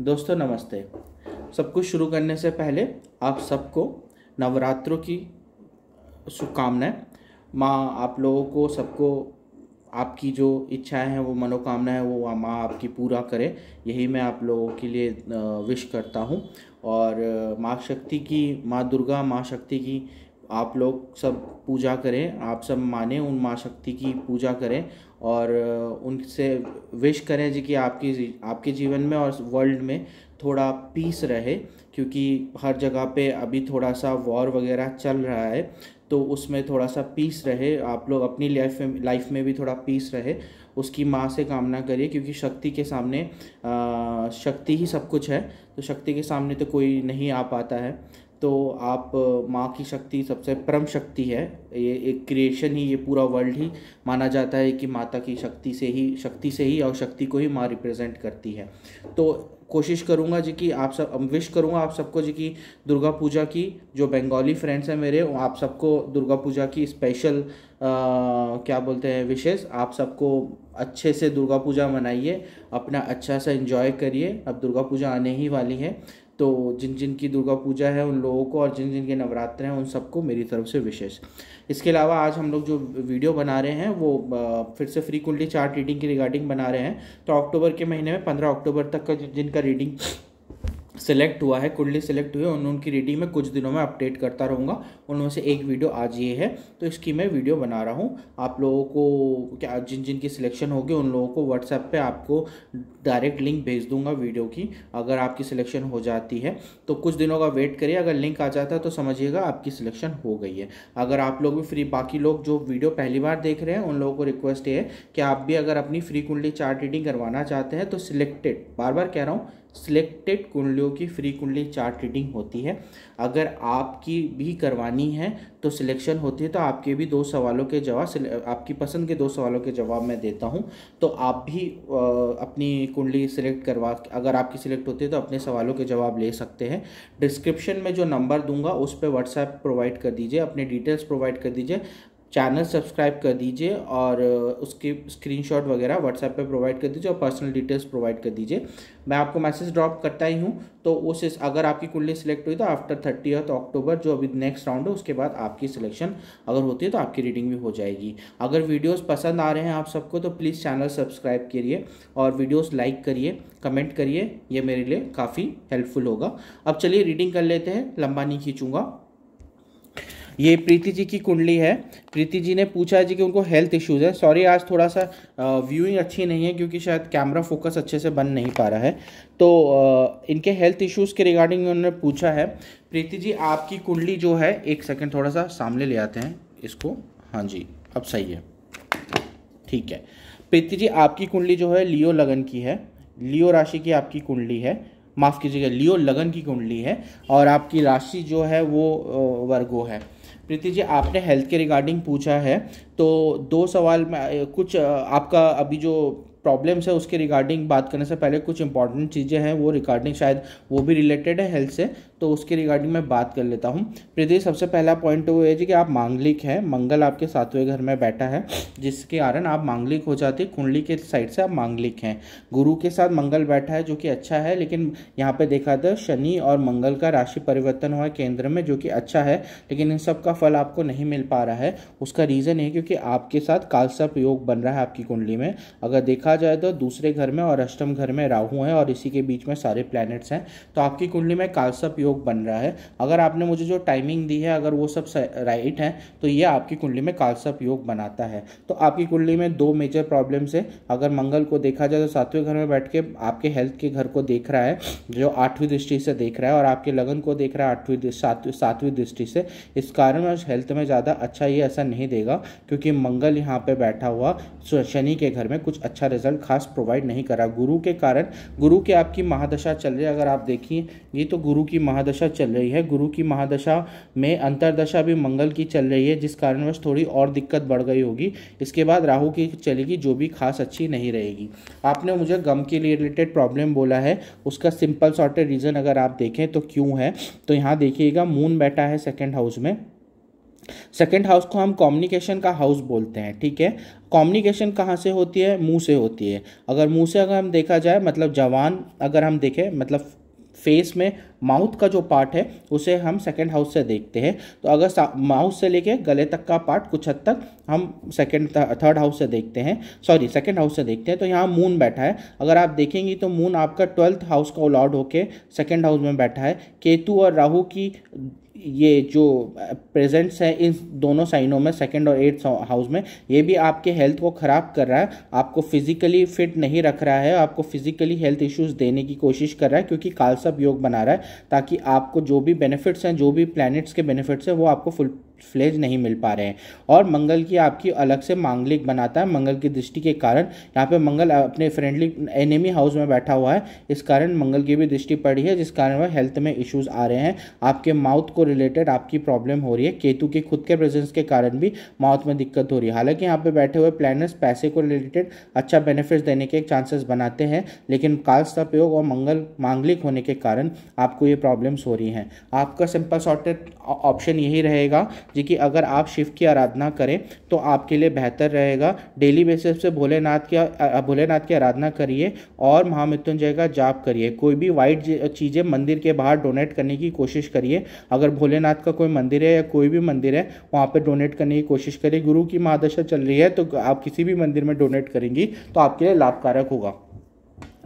दोस्तों नमस्ते सब कुछ शुरू करने से पहले आप सबको नवरात्रों की शुभकामनाएं माँ आप लोगों को सबको आपकी जो इच्छाएं हैं वो मनोकामना है वो माँ आपकी पूरा करे यही मैं आप लोगों के लिए विश करता हूँ और माँ शक्ति की माँ दुर्गा माँ शक्ति की आप लोग सब पूजा करें आप सब माने उन माँ शक्ति की पूजा करें और उनसे विश करें जी कि आपकी आपके जीवन में और वर्ल्ड में थोड़ा पीस रहे क्योंकि हर जगह पे अभी थोड़ा सा वॉर वगैरह चल रहा है तो उसमें थोड़ा सा पीस रहे आप लोग अपनी लाइफ में लाइफ में भी थोड़ा पीस रहे उसकी माँ से कामना करिए क्योंकि शक्ति के सामने आ, शक्ति ही सब कुछ है तो शक्ति के सामने तो कोई नहीं आ पाता है तो आप माँ की शक्ति सबसे परम शक्ति है ये एक क्रिएशन ही ये पूरा वर्ल्ड ही माना जाता है कि माता की शक्ति से ही शक्ति से ही और शक्ति को ही माँ रिप्रेजेंट करती है तो कोशिश करूँगा जी कि आप सब विश करूँगा आप सबको जी की दुर्गा पूजा की जो बंगाली फ्रेंड्स हैं मेरे आप सबको दुर्गा पूजा की स्पेशल आ, क्या बोलते हैं विशेष आप सबको अच्छे से दुर्गा पूजा मनाइए अपना अच्छा सा इन्जॉय करिए अब दुर्गा पूजा आने ही वाली है तो जिन जिन की दुर्गा पूजा है उन लोगों को और जिन जिन के नवरात्र हैं उन सबको मेरी तरफ से विशेष इसके अलावा आज हम लोग जो वीडियो बना रहे हैं वो फिर से फ्री कुंडली चार्ट रीडिंग की रिगार्डिंग बना रहे हैं तो अक्टूबर के महीने में पंद्रह अक्टूबर तक का जिनका रीडिंग सिलेक्ट हुआ है कुंडली सिलेक्ट हुई है उन उनकी रीडिंग में कुछ दिनों में अपडेट करता रहूँगा उनमें से एक वीडियो आज ये है तो इसकी मैं वीडियो बना रहा हूँ आप लोगों को क्या जिन जिन की सिलेक्शन होगी उन लोगों को व्हाट्सएप पे आपको डायरेक्ट लिंक भेज दूंगा वीडियो की अगर आपकी सिलेक्शन हो जाती है तो कुछ दिनों का वेट करिए अगर लिंक आ जाता है तो समझिएगा आपकी सिलेक्शन हो गई है अगर आप लोग भी फ्री बाकी लोग जो वीडियो पहली बार देख रहे हैं उन लोगों को रिक्वेस्ट ये है कि आप भी अगर अपनी फ्री कुंडली चार्ट रीडिंग करवाना चाहते हैं तो सिलेक्टेड बार बार कह रहा हूँ सिलेक्टेड कुंडलियों की फ्री कुंडली चार्ट रीडिंग होती है अगर आपकी भी करवानी है तो सिलेक्शन होती है तो आपके भी दो सवालों के जवाब आपकी पसंद के दो सवालों के जवाब मैं देता हूँ तो आप भी आ, अपनी कुंडली सिलेक्ट करवा अगर आपकी सिलेक्ट होती है तो अपने सवालों के जवाब ले सकते हैं डिस्क्रिप्शन में जो नंबर दूंगा उस पर व्हाट्सएप प्रोवाइड कर दीजिए अपने डिटेल्स प्रोवाइड कर दीजिए चैनल सब्सक्राइब कर दीजिए और उसके स्क्रीनशॉट वगैरह व्हाट्सएप पे प्रोवाइड कर दीजिए और पर्सनल डिटेल्स प्रोवाइड कर दीजिए मैं आपको मैसेज ड्रॉप करता ही हूँ तो उस अगर आपकी कुंडली सिलेक्ट हुई तो आफ्टर थर्टी अर्थ अक्टूबर जो अभी नेक्स्ट राउंड है उसके बाद आपकी सिलेक्शन अगर होती है तो आपकी रीडिंग भी हो जाएगी अगर वीडियोज़ पसंद आ रहे हैं आप सबको तो प्लीज़ चैनल सब्सक्राइब करिए और वीडियोज़ लाइक करिए कमेंट करिए ये मेरे लिए काफ़ी हेल्पफुल होगा अब चलिए रीडिंग कर लेते हैं लंबा नहीं खींचूँगा ये प्रीति जी की कुंडली है प्रीति जी ने पूछा है जी कि उनको हेल्थ इश्यूज़ है सॉरी आज थोड़ा सा व्यूइंग अच्छी नहीं है क्योंकि शायद कैमरा फोकस अच्छे से बन नहीं पा रहा है तो इनके हेल्थ इश्यूज़ के रिगार्डिंग उन्होंने पूछा है प्रीति जी आपकी कुंडली जो है एक सेकेंड थोड़ा सा सामने ले आते हैं इसको हाँ जी अब सही है ठीक है प्रीति जी आपकी कुंडली जो है लियो लगन की है लियो राशि की आपकी कुंडली है माफ़ कीजिएगा लियो लगन की कुंडली है और आपकी राशि जो है वो वर्गो है प्रीति जी आपने हेल्थ के रिगार्डिंग पूछा है तो दो सवाल में कुछ आपका अभी जो प्रॉब्लम्स है उसके रिगार्डिंग बात करने से पहले कुछ इंपॉर्टेंट चीज़ें हैं वो रिगार्डिंग शायद वो भी रिलेटेड है हेल्थ से तो उसके रिगार्डिंग मैं बात कर लेता हूँ प्रीति सबसे पहला पॉइंट वो है जी कि आप मांगलिक हैं मंगल आपके सातवें घर में बैठा है जिसके कारण आप मांगलिक हो जाते कुंडली के साइड से आप मांगलिक हैं गुरु के साथ मंगल बैठा है जो कि अच्छा है लेकिन यहाँ पे देखा था शनि और मंगल का राशि परिवर्तन हुआ केंद्र में जो कि अच्छा है लेकिन इन सब का फल आपको नहीं मिल पा रहा है उसका रीज़न है क्योंकि आपके साथ कालसप योग बन रहा है आपकी कुंडली में अगर देखा जाए तो दूसरे घर में और अष्टम घर में राहू है और इसी के बीच में सारे प्लैनेट्स हैं तो आपकी कुंडली में कालसप योग योग बन रहा है अगर आपने मुझे जो टाइमिंग दी है अगर वो सब राइट है तो ये आपकी कुंडली में कालसप योग बनाता है तो आपकी कुंडली में दो मेजर प्रॉब्लम्स है अगर मंगल को देखा जाए तो सातवें घर में बैठ के आपके हेल्थ के घर को देख रहा है जो आठवीं दृष्टि से देख रहा है और आपके लगन को देख रहा है आठवीं सातवीं सातवीं दृष्टि से इस कारण हेल्थ में ज़्यादा अच्छा ये ऐसा नहीं देगा क्योंकि मंगल यहाँ पर बैठा हुआ शनि के घर में कुछ अच्छा रिजल्ट खास प्रोवाइड नहीं करा गुरु के कारण गुरु के आपकी महादशा चल रही है अगर आप देखिए ये तो गुरु की महा महादशा चल रही है गुरु की महादशा में अंतरदशा भी मंगल की चल रही है जिस कारणवश थोड़ी और दिक्कत बढ़ गई होगी इसके बाद राहु की चलेगी जो भी खास अच्छी नहीं रहेगी आपने मुझे गम के लिए रिलेटेड प्रॉब्लम बोला है उसका सिंपल सॉर्टेड रीज़न अगर आप देखें तो क्यों है तो यहाँ देखिएगा मून बैठा है सेकेंड हाउस में सेकेंड हाउस को हम कम्युनिकेशन का हाउस बोलते हैं ठीक है कम्युनिकेशन कहाँ से होती है मुंह से होती है अगर मुंह से अगर हम देखा जाए मतलब जवान अगर हम देखें मतलब फेस में माउथ का जो पार्ट है उसे हम सेकेंड हाउस से देखते हैं तो अगर माउथ से लेके गले तक का पार्ट कुछ हद तक हम सेकेंड थर्ड हाउस से देखते हैं सॉरी सेकेंड हाउस से देखते हैं तो यहाँ मून बैठा है अगर आप देखेंगी तो मून आपका ट्वेल्थ हाउस का अलाउड होके सेकेंड हाउस में बैठा है केतु और राहु की ये जो प्रेजेंट्स है इन दोनों साइनों में सेकेंड और एट्थ हाउस में ये भी आपके हेल्थ को ख़राब कर रहा है आपको फिजिकली फिट नहीं रख रहा है आपको फिजिकली हेल्थ इश्यूज़ देने की कोशिश कर रहा है क्योंकि कालसब योग बना रहा है ताकि आपको जो भी बेनिफिट्स हैं जो भी प्लैनेट्स के बेनिफिट्स हैं वो आपको फुल फ्लेज नहीं मिल पा रहे हैं और मंगल की आपकी अलग से मांगलिक बनाता है मंगल की दृष्टि के कारण यहाँ पे मंगल अपने फ्रेंडली एनिमी हाउस में बैठा हुआ है इस कारण मंगल की भी दृष्टि पड़ी है जिस कारण वह हेल्थ में इश्यूज आ रहे हैं आपके माउथ को रिलेटेड आपकी प्रॉब्लम हो रही है केतु के खुद के प्रेजेंस के कारण भी माउथ में दिक्कत हो रही है हालांकि यहाँ पे बैठे हुए प्लानर्स पैसे को रिलेटेड अच्छा बेनिफिट देने के चांसेस बनाते हैं लेकिन काल सपयोग और मंगल मांगलिक होने के कारण आपको ये प्रॉब्लम्स हो रही हैं आपका सिंपल सॉर्टेड ऑप्शन यही रहेगा जी कि अगर आप शिव की आराधना करें तो आपके लिए बेहतर रहेगा डेली बेसिस पे भोलेनाथ की भोलेनाथ की आराधना करिए और महामृत्युंजय का जाप करिए कोई भी वाइट चीज़ें मंदिर के बाहर डोनेट करने की कोशिश करिए अगर भोलेनाथ का कोई मंदिर है या कोई भी मंदिर है वहाँ पर डोनेट करने की कोशिश करिए गुरु की महादशा चल रही है तो आप किसी भी मंदिर में डोनेट करेंगी तो आपके लिए लाभकारक होगा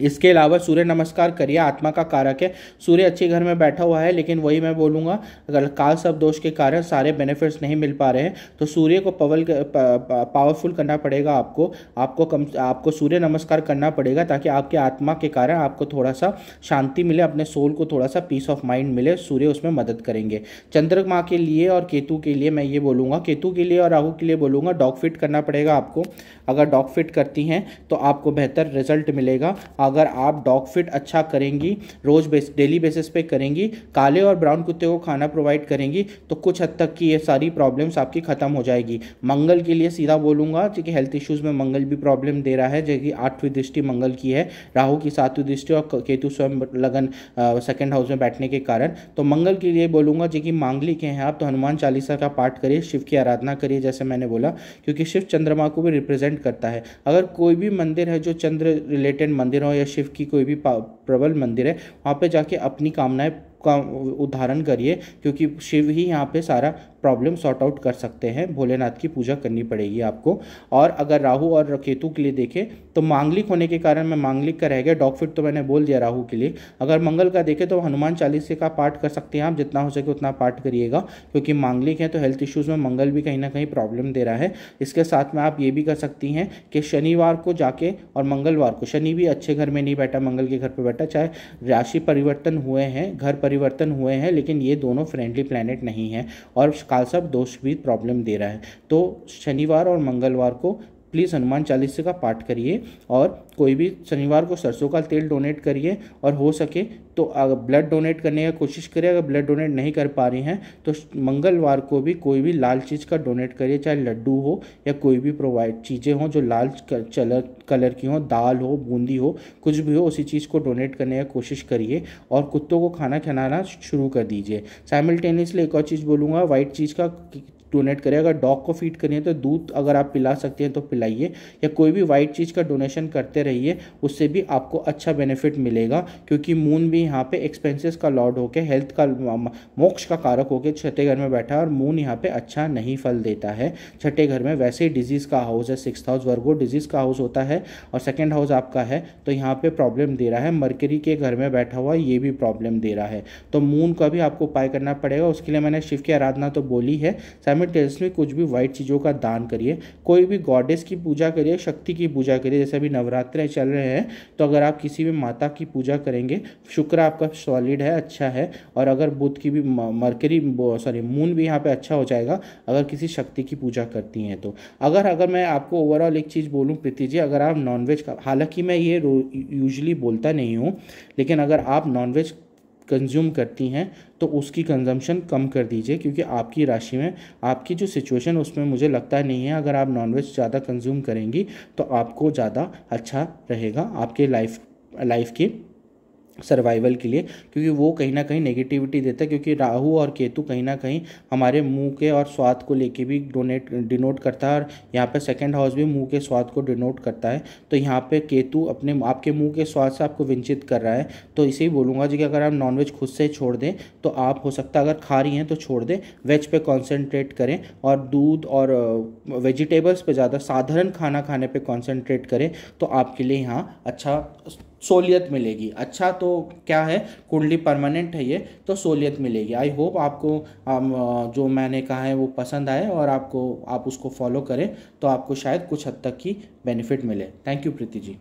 इसके अलावा सूर्य नमस्कार करिए आत्मा का कारक है सूर्य अच्छे घर में बैठा हुआ है लेकिन वही मैं बोलूँगा अगर काल सब दोष के कारण सारे बेनिफिट्स नहीं मिल पा रहे हैं तो सूर्य को पवल पावरफुल करना पड़ेगा आपको आपको कम आपको सूर्य नमस्कार करना पड़ेगा ताकि आपके आत्मा के कारण आपको थोड़ा सा शांति मिले अपने सोल को थोड़ा सा पीस ऑफ माइंड मिले सूर्य उसमें मदद करेंगे चंद्रमा के लिए और केतु के लिए मैं ये बोलूँगा केतु के लिए और राहु के लिए बोलूँगा डॉग फिट करना पड़ेगा आपको अगर डॉग फिट करती हैं तो आपको बेहतर रिजल्ट मिलेगा अगर आप डॉग फिट अच्छा करेंगी रोज बेस डेली बेसिस पे करेंगी काले और ब्राउन कुत्ते को खाना प्रोवाइड करेंगी तो कुछ हद तक की ये सारी प्रॉब्लम्स आपकी ख़त्म हो जाएगी मंगल के लिए सीधा बोलूँगा क्योंकि हेल्थ इश्यूज़ में मंगल भी प्रॉब्लम दे रहा है जैसे आठवीं दृष्टि मंगल की है राहु की सातवीं दृष्टि और केतु स्वयं लगन सेकेंड हाउस में बैठने के कारण तो मंगल के लिए बोलूँगा जो कि मांगलिक हैं आप तो हनुमान चालीसा का पाठ करिए शिव की आराधना करिए जैसे मैंने बोला क्योंकि शिव चंद्रमा को भी रिप्रेजेंट करता है अगर कोई भी मंदिर है जो चंद्र रिलेटेड मंदिर हो या शिव की कोई भी प्रबल मंदिर है वहाँ पर जाके अपनी कामनाएं का उदाहरण करिए क्योंकि शिव ही यहाँ पे सारा प्रॉब्लम सॉर्ट आउट कर सकते हैं भोलेनाथ की पूजा करनी पड़ेगी आपको और अगर राहु और केतु के लिए देखें तो मांगलिक होने के कारण मैं मांगलिक का रह गया डॉग फिट तो मैंने बोल दिया राहु के लिए अगर मंगल का देखें तो हनुमान चालीसा का पाठ कर सकते हैं आप जितना हो सके उतना पाठ करिएगा क्योंकि मांगलिक है तो हेल्थ इश्यूज़ में मंगल भी कहीं ना कहीं प्रॉब्लम दे रहा है इसके साथ में आप ये भी कर सकती हैं कि शनिवार को जाके और मंगलवार को शनि भी अच्छे घर में नहीं बैठा मंगल के घर पर बैठा चाहे राशि परिवर्तन हुए हैं घर पर परिवर्तन हुए हैं लेकिन ये दोनों फ्रेंडली प्लैनेट नहीं है और कालसर्प दोष भी प्रॉब्लम दे रहा है तो शनिवार और मंगलवार को प्लीज़ हनुमान चालीसा का पाठ करिए और कोई भी शनिवार को सरसों का तेल डोनेट करिए और हो सके तो अगर ब्लड डोनेट करने की कोशिश करिए अगर ब्लड डोनेट नहीं कर पा रही हैं तो मंगलवार को भी कोई भी लाल चीज़ का डोनेट करिए चाहे लड्डू हो या कोई भी प्रोवाइड चीज़ें हों जो लाल कलर कलर की हों दाल हो बूंदी हो कुछ भी हो उसी चीज़ को डोनेट करने की कोशिश करिए और कुत्तों को खाना खिलाना शुरू कर दीजिए साइमल्टेनियसली एक और चीज़ बोलूँगा वाइट चीज़ का डोनेट करें अगर डॉग को फीड करिए तो दूध अगर आप पिला सकते हैं तो पिलाइए या कोई भी वाइट चीज़ का डोनेशन करते रहिए उससे भी आपको अच्छा बेनिफिट मिलेगा क्योंकि मून भी यहाँ पे एक्सपेंसेस का लॉर्ड होके हेल्थ का मोक्ष का कारक होके छठे घर में बैठा है और मून यहाँ पे अच्छा नहीं फल देता है छठे घर में वैसे ही डिजीज़ का हाउस है सिक्स हाउस वर्गो डिजीज़ का हाउस होता है और सेकेंड हाउस आपका है तो यहाँ पर प्रॉब्लम दे रहा है मरकरी के घर में बैठा हुआ ये भी प्रॉब्लम दे रहा है तो मून का भी आपको उपाय करना पड़ेगा उसके लिए मैंने शिव की आराधना तो बोली है टेरेस में कुछ भी वाइट चीज़ों का दान करिए कोई भी गॉडेस की पूजा करिए शक्ति की पूजा करिए जैसे अभी नवरात्र चल रहे हैं तो अगर आप किसी भी माता की पूजा करेंगे शुक्र आपका सॉलिड है अच्छा है और अगर बुद्ध की भी मरकरी सॉरी मून भी यहाँ पर अच्छा हो जाएगा अगर किसी शक्ति की पूजा करती हैं तो अगर अगर मैं आपको ओवरऑल एक चीज़ बोलूँ प्रीति जी अगर आप नॉनवेज का हालांकि मैं ये यूजली बोलता नहीं हूँ लेकिन अगर आप नॉनवेज कंज्यूम करती हैं तो उसकी कंजम्पशन कम कर दीजिए क्योंकि आपकी राशि में आपकी जो सिचुएशन उसमें मुझे लगता नहीं है अगर आप नॉनवेज ज़्यादा कंज्यूम करेंगी तो आपको ज़्यादा अच्छा रहेगा आपके लाइफ लाइफ की सर्वाइवल के लिए क्योंकि वो कहीं ना कहीं नेगेटिविटी देता है क्योंकि राहु और केतु कहीं ना कहीं हमारे मुंह के और स्वाद को लेके भी डोनेट डिनोट करता है और यहाँ पर सेकंड हाउस भी मुंह के स्वाद को डिनोट करता है तो यहाँ पे केतु अपने आपके मुंह के स्वाद से आपको वंचित कर रहा है तो इसे ही बोलूँगा जी कि अगर आप नॉनवेज खुद से छोड़ दें तो आप हो सकता है अगर खा रही हैं तो छोड़ दें वेज पर कॉन्सेंट्रेट करें और दूध और वेजिटेबल्स पर ज़्यादा साधारण खाना खाने पर कॉन्सेंट्रेट करें तो आपके लिए यहाँ अच्छा सोलियत मिलेगी अच्छा तो क्या है कुंडली परमानेंट है ये तो सोलियत मिलेगी आई होप आपको जो मैंने कहा है वो पसंद आए और आपको आप उसको फॉलो करें तो आपको शायद कुछ हद तक की बेनिफिट मिले थैंक यू प्रीति जी